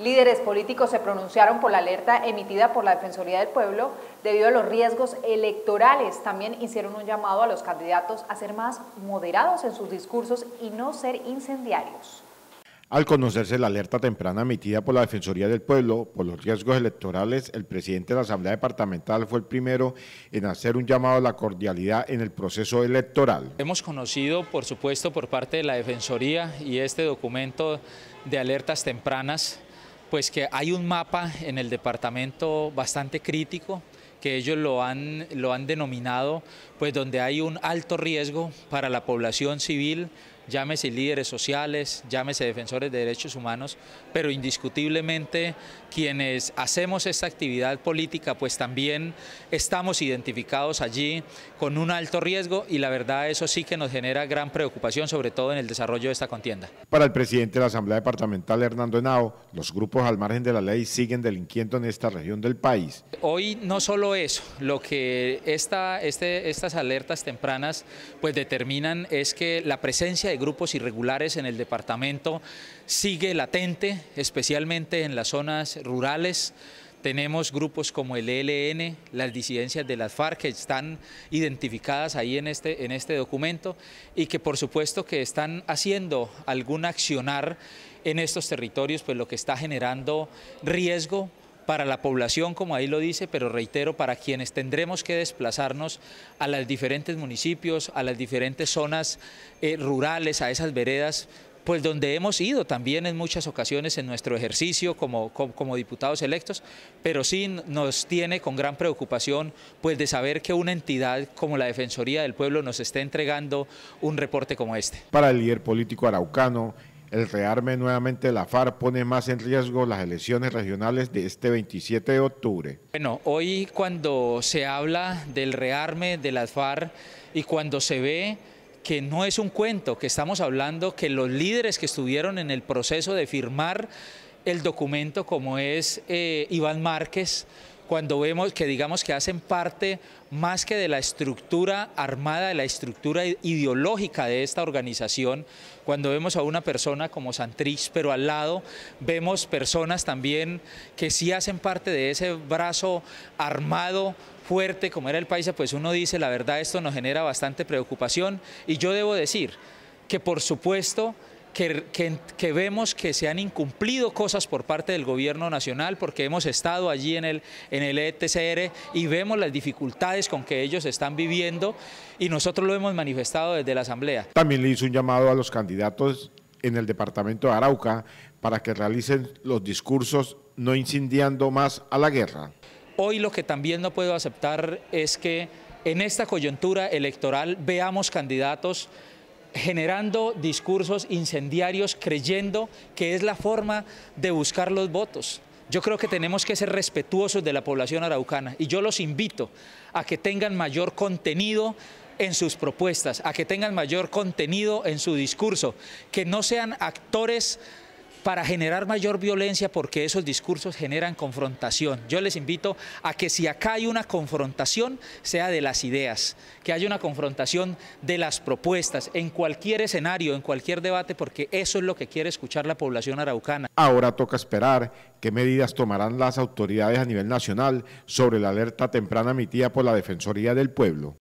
Líderes políticos se pronunciaron por la alerta emitida por la Defensoría del Pueblo debido a los riesgos electorales. También hicieron un llamado a los candidatos a ser más moderados en sus discursos y no ser incendiarios. Al conocerse la alerta temprana emitida por la Defensoría del Pueblo por los riesgos electorales, el presidente de la Asamblea Departamental fue el primero en hacer un llamado a la cordialidad en el proceso electoral. Hemos conocido, por supuesto, por parte de la Defensoría y este documento de alertas tempranas pues que hay un mapa en el departamento bastante crítico que ellos lo han, lo han denominado, pues donde hay un alto riesgo para la población civil, llámese líderes sociales, llámese defensores de derechos humanos, pero indiscutiblemente quienes hacemos esta actividad política, pues también estamos identificados allí con un alto riesgo y la verdad eso sí que nos genera gran preocupación, sobre todo en el desarrollo de esta contienda. Para el presidente de la Asamblea Departamental, Hernando Henao, los grupos al margen de la ley siguen delinquiendo en esta región del país. Hoy no solo eso, lo que esta, este, estas alertas tempranas pues determinan es que la presencia de de grupos irregulares en el departamento sigue latente, especialmente en las zonas rurales. Tenemos grupos como el ELN, las disidencias de las FARC que están identificadas ahí en este, en este documento y que por supuesto que están haciendo algún accionar en estos territorios, pues lo que está generando riesgo para la población, como ahí lo dice, pero reitero, para quienes tendremos que desplazarnos a los diferentes municipios, a las diferentes zonas eh, rurales, a esas veredas, pues donde hemos ido también en muchas ocasiones en nuestro ejercicio como, como, diputados electos, pero sí nos tiene con gran preocupación pues de saber que una entidad como la Defensoría del Pueblo nos esté entregando un reporte como este. Para el líder político araucano, el rearme nuevamente de la FARC pone más en riesgo las elecciones regionales de este 27 de octubre. Bueno, hoy cuando se habla del rearme de la FARC y cuando se ve que no es un cuento, que estamos hablando que los líderes que estuvieron en el proceso de firmar el documento como es eh, Iván Márquez, cuando vemos que digamos que hacen parte más que de la estructura armada, de la estructura ideológica de esta organización, cuando vemos a una persona como Santrich, pero al lado vemos personas también que sí hacen parte de ese brazo armado fuerte como era el país, pues uno dice, la verdad esto nos genera bastante preocupación y yo debo decir que por supuesto que, vemos que se han incumplido cosas por parte del gobierno nacional, porque hemos estado allí en el, en el ETCR y vemos las dificultades con que ellos están viviendo y nosotros lo hemos manifestado desde la Asamblea. También le hizo un llamado a los candidatos en el departamento de Arauca para que realicen los discursos no incendiando más a la guerra. Hoy lo que también no puedo aceptar es que en esta coyuntura electoral veamos candidatos generando discursos incendiarios, creyendo que es la forma de buscar los votos. Yo creo que tenemos que ser respetuosos de la población araucana y yo los invito a que tengan mayor contenido en sus propuestas, a que tengan mayor contenido en su discurso, que no sean actores para generar mayor violencia porque esos discursos generan confrontación. Yo les invito a que si acá hay una confrontación, sea de las ideas, que haya una confrontación de las propuestas, en cualquier escenario, en cualquier debate, porque eso es lo que quiere escuchar la población araucana. Ahora toca esperar qué medidas tomarán las autoridades a nivel nacional sobre la alerta temprana emitida por la Defensoría del Pueblo.